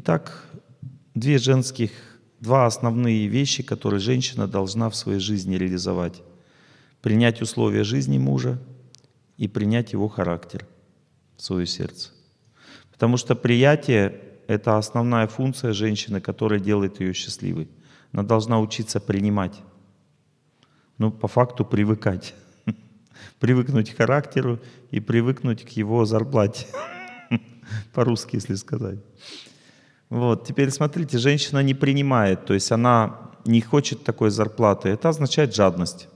Итак, две женских, два основные вещи, которые женщина должна в своей жизни реализовать. Принять условия жизни мужа и принять его характер в свое сердце. Потому что приятие — это основная функция женщины, которая делает ее счастливой. Она должна учиться принимать, ну, по факту привыкать. Привыкнуть к характеру и привыкнуть к его зарплате, по-русски, если сказать. Вот, теперь смотрите, женщина не принимает, то есть она не хочет такой зарплаты. Это означает жадность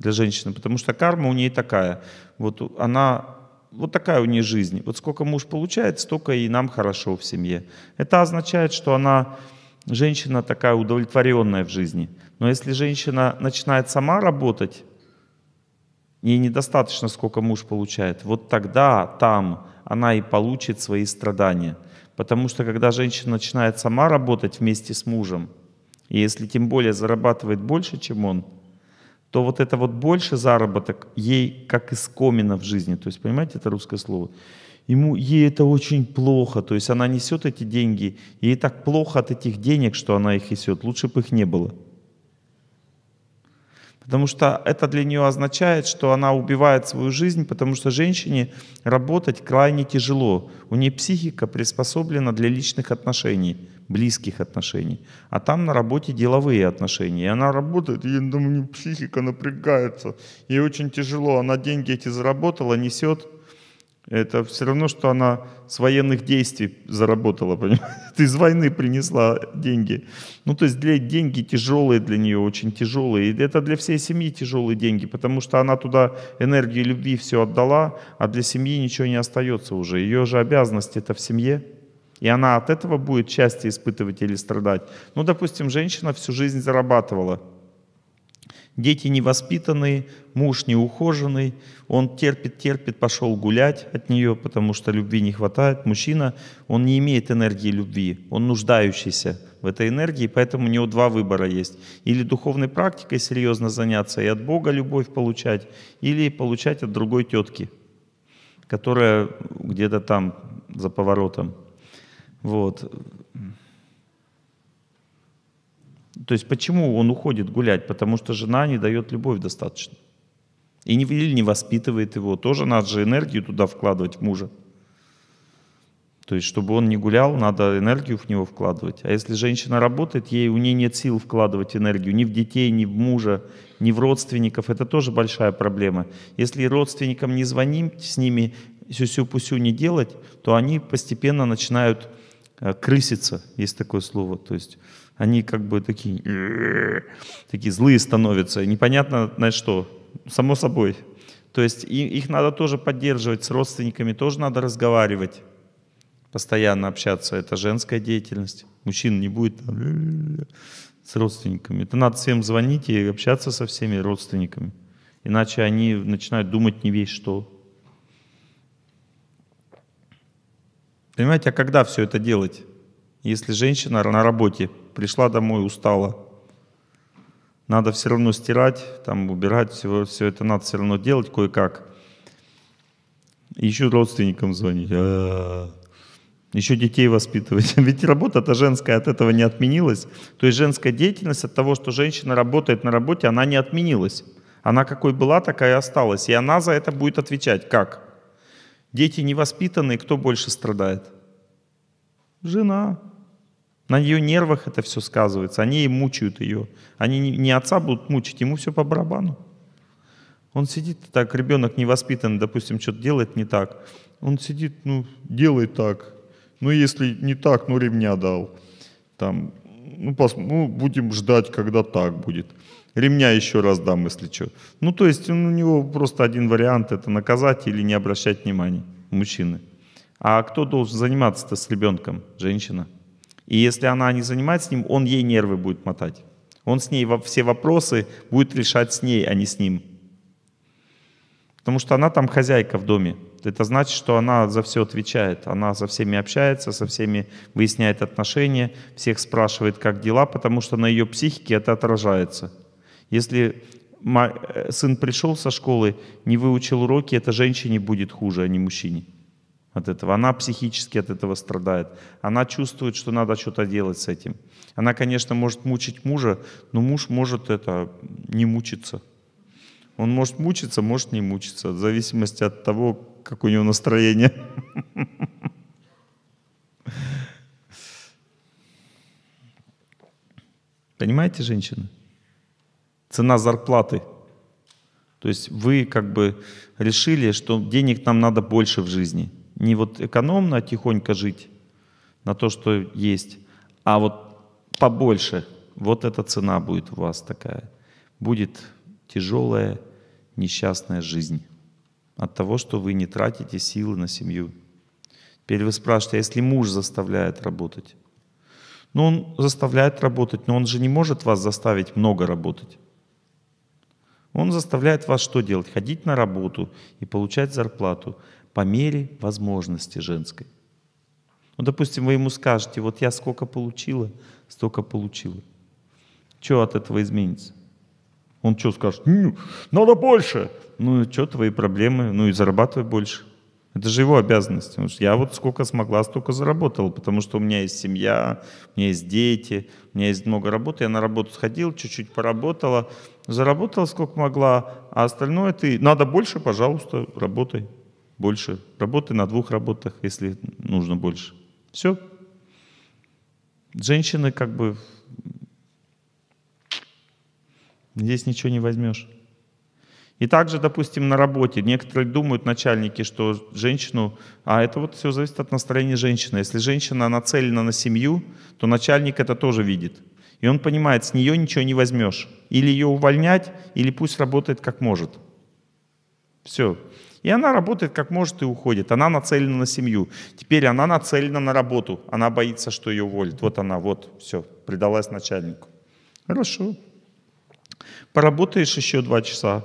для женщины, потому что карма у нее такая. Вот она вот такая у нее жизнь. Вот сколько муж получает, столько и нам хорошо в семье. Это означает, что она женщина такая удовлетворенная в жизни. Но если женщина начинает сама работать, Ей недостаточно, сколько муж получает. Вот тогда, там, она и получит свои страдания. Потому что когда женщина начинает сама работать вместе с мужем, и если тем более зарабатывает больше, чем он, то вот это вот больше заработок ей как искомина в жизни. То есть, понимаете, это русское слово. Ему, ей это очень плохо, то есть она несет эти деньги, ей так плохо от этих денег, что она их несет, лучше бы их не было потому что это для нее означает, что она убивает свою жизнь, потому что женщине работать крайне тяжело. У нее психика приспособлена для личных отношений, близких отношений. А там на работе деловые отношения. И она работает, и думаю, психика напрягается. Ей очень тяжело. Она деньги эти заработала, несет, это все равно, что она с военных действий заработала, понимаете? Из войны принесла деньги. Ну, то есть для, деньги тяжелые для нее, очень тяжелые. И это для всей семьи тяжелые деньги, потому что она туда энергию любви все отдала, а для семьи ничего не остается уже. Ее же обязанность это в семье. И она от этого будет счастье испытывать или страдать. Ну, допустим, женщина всю жизнь зарабатывала – Дети невоспитанные, муж неухоженный, он терпит, терпит, пошел гулять от нее, потому что любви не хватает. Мужчина, он не имеет энергии любви, он нуждающийся в этой энергии, поэтому у него два выбора есть. Или духовной практикой серьезно заняться и от Бога любовь получать, или получать от другой тетки, которая где-то там за поворотом. Вот. То есть почему он уходит гулять? Потому что жена не дает любовь достаточно. И не, или не воспитывает его. Тоже надо же энергию туда вкладывать в мужа. То есть, чтобы он не гулял, надо энергию в него вкладывать. А если женщина работает, ей, у нее нет сил вкладывать энергию ни в детей, ни в мужа, ни в родственников. Это тоже большая проблема. Если родственникам не звоним, с ними сюсю-пусю не делать, то они постепенно начинают э, крыситься, есть такое слово. То есть они как бы такие, такие злые становятся, непонятно на что, само собой. То есть их надо тоже поддерживать, с родственниками тоже надо разговаривать, постоянно общаться. Это женская деятельность. Мужчин не будет с родственниками. Это надо всем звонить и общаться со всеми родственниками. Иначе они начинают думать не весь что. Понимаете, а когда все это делать? Если женщина на работе пришла домой, устала. Надо все равно стирать, там убирать, все, все это надо все равно делать кое-как. Еще родственникам звонить. А, Еще детей воспитывать. Ведь работа-то женская от этого не отменилась. То есть женская деятельность от того, что женщина работает на работе, она не отменилась. Она какой была, такая и осталась. И она за это будет отвечать. Как? Дети невоспитанные, кто больше страдает? Жена. На ее нервах это все сказывается. Они и мучают ее. Они не отца будут мучить, ему все по барабану. Он сидит так, ребенок невоспитан, допустим, что-то делает не так. Он сидит, ну, делай так. Ну, если не так, ну, ремня дал. Там, ну, пос, ну, будем ждать, когда так будет. Ремня еще раз дам, если что. Ну, то есть он, ну, у него просто один вариант – это наказать или не обращать внимания мужчины. А кто должен заниматься-то с ребенком? Женщина – и если она не занимается с ним, он ей нервы будет мотать. Он с ней все вопросы будет решать с ней, а не с ним. Потому что она там хозяйка в доме. Это значит, что она за все отвечает. Она со всеми общается, со всеми выясняет отношения, всех спрашивает, как дела, потому что на ее психике это отражается. Если э, сын пришел со школы, не выучил уроки, это женщине будет хуже, а не мужчине от этого. Она психически от этого страдает. Она чувствует, что надо что-то делать с этим. Она, конечно, может мучить мужа, но муж может это не мучиться. Он может мучиться, может не мучиться, в зависимости от того, как у него настроение. Понимаете, женщины? Цена зарплаты. То есть вы как бы решили, что денег нам надо больше в жизни – не вот экономно, тихонько жить на то, что есть, а вот побольше. Вот эта цена будет у вас такая. Будет тяжелая, несчастная жизнь от того, что вы не тратите силы на семью. Теперь вы спрашиваете, а если муж заставляет работать? Ну, он заставляет работать, но он же не может вас заставить много работать. Он заставляет вас что делать? Ходить на работу и получать зарплату по мере возможности женской. Ну, допустим, вы ему скажете, вот я сколько получила, столько получила. Что от этого изменится? Он что скажет? Надо больше. Ну, что твои проблемы? Ну и зарабатывай больше. Это же его обязанность. я вот сколько смогла, столько заработала, потому что у меня есть семья, у меня есть дети, у меня есть много работы. Я на работу сходил, чуть-чуть поработала, заработала сколько могла, а остальное ты... Надо больше, пожалуйста, работай больше. Работай на двух работах, если нужно больше. Все. Женщины как бы... Здесь ничего не возьмешь. И также, допустим, на работе. Некоторые думают, начальники, что женщину... А это вот все зависит от настроения женщины. Если женщина нацелена на семью, то начальник это тоже видит. И он понимает, с нее ничего не возьмешь. Или ее увольнять, или пусть работает как может. Все. И она работает как может и уходит. Она нацелена на семью. Теперь она нацелена на работу. Она боится, что ее уволят. Вот она, вот, все, предалась начальнику. Хорошо. Поработаешь еще два часа.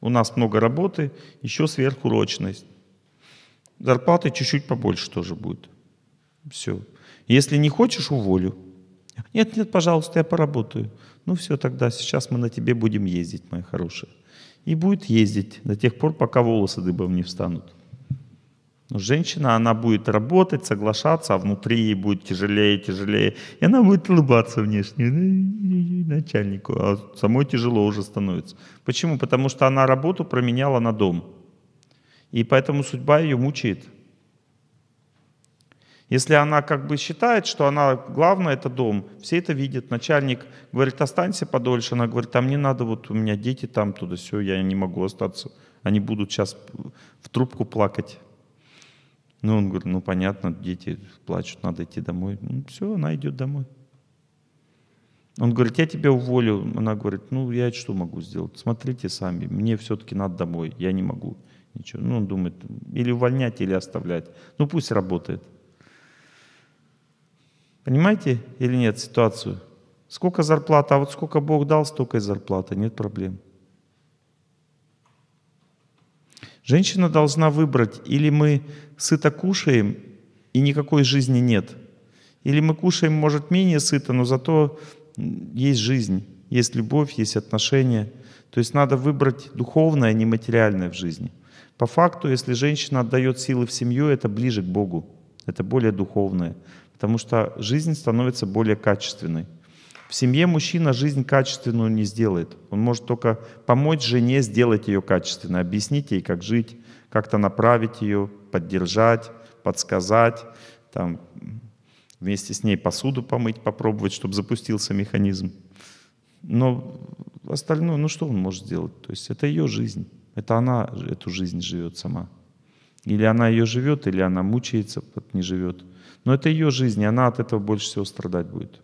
У нас много работы, еще сверхурочность. Зарплаты чуть-чуть побольше тоже будет. Все. Если не хочешь, уволю. Нет, нет, пожалуйста, я поработаю. Ну все, тогда сейчас мы на тебе будем ездить, моя хорошая и будет ездить до тех пор, пока волосы дыбом не встанут. Но женщина, она будет работать, соглашаться, а внутри ей будет тяжелее и тяжелее. И она будет улыбаться внешне начальнику, а самой тяжело уже становится. Почему? Потому что она работу променяла на дом. И поэтому судьба ее мучает. Если она как бы считает, что она главное это дом, все это видят, начальник говорит, останься подольше, она говорит, там не надо, вот у меня дети там, туда все, я не могу остаться, они будут сейчас в трубку плакать. Ну, он говорит, ну, понятно, дети плачут, надо идти домой. Ну, все, она идет домой. Он говорит, я тебя уволю. Она говорит, ну, я что могу сделать? Смотрите сами, мне все-таки надо домой, я не могу. Ничего. Ну, он думает, или увольнять, или оставлять. Ну, пусть работает. Понимаете или нет ситуацию? Сколько зарплата, а вот сколько Бог дал, столько и зарплата, нет проблем. Женщина должна выбрать, или мы сыто кушаем, и никакой жизни нет. Или мы кушаем, может, менее сыто, но зато есть жизнь, есть любовь, есть отношения. То есть надо выбрать духовное, а не материальное в жизни. По факту, если женщина отдает силы в семью, это ближе к Богу, это более духовное потому что жизнь становится более качественной. В семье мужчина жизнь качественную не сделает. Он может только помочь жене сделать ее качественной, объяснить ей, как жить, как-то направить ее, поддержать, подсказать, там, вместе с ней посуду помыть, попробовать, чтобы запустился механизм. Но остальное, ну что он может сделать? То есть это ее жизнь, это она эту жизнь живет сама. Или она ее живет, или она мучается, не живет. Но это ее жизнь, и она от этого больше всего страдать будет.